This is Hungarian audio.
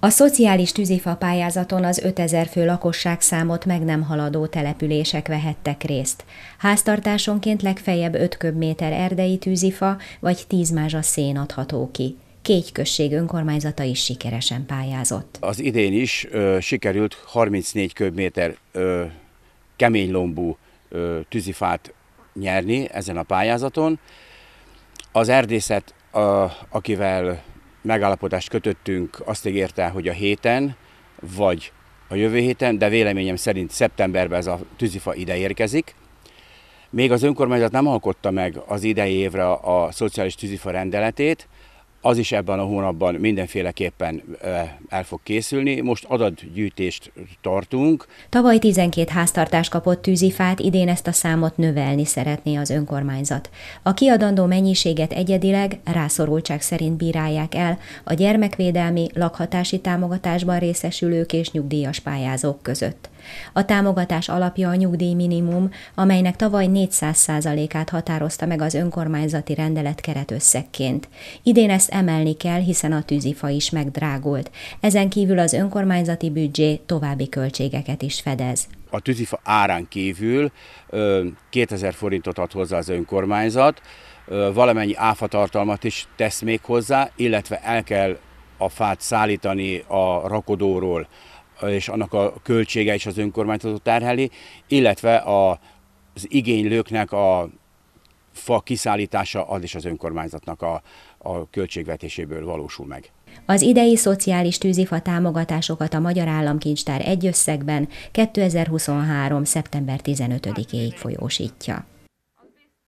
A szociális tűzifa pályázaton az 5000 fő számot meg nem haladó települések vehettek részt. Háztartásonként legfeljebb 5 köbméter erdei tűzifa vagy 10 mázsa szén adható ki. Két község önkormányzata is sikeresen pályázott. Az idén is ö, sikerült 34 köbméter ö, kemény lombú ö, tűzifát nyerni ezen a pályázaton. Az erdészet, a, akivel megállapodást kötöttünk, azt ígérte, hogy a héten, vagy a jövő héten, de véleményem szerint szeptemberben ez a tűzifa ide érkezik. Még az önkormányzat nem alkotta meg az idei évre a szociális tűzifa rendeletét, az is ebben a hónapban mindenféleképpen el fog készülni. Most adatgyűjtést tartunk. Tavaly 12 háztartás kapott tűzifát, idén ezt a számot növelni szeretné az önkormányzat. A kiadandó mennyiséget egyedileg rászorultság szerint bírálják el a gyermekvédelmi, lakhatási támogatásban részesülők és nyugdíjas pályázók között. A támogatás alapja a nyugdíjminimum, amelynek tavaly 400%-át határozta meg az önkormányzati rendelet keretösszegként. Idén ezt emelni kell, hiszen a tűzifa is megdrágult. Ezen kívül az önkormányzati büdzsé további költségeket is fedez a tűzifa árán kívül 2000 forintot ad hozzá az önkormányzat, valamennyi áfatartalmat is tesz még hozzá, illetve el kell a fát szállítani a rakodóról és annak a költsége is az önkormányzatot terheli, illetve a, az igénylőknek a fa kiszállítása az is az önkormányzatnak a, a költségvetéséből valósul meg. Az idei szociális tűzifa támogatásokat a Magyar Államkincstár egy összegben 2023. szeptember 15-éig folyósítja.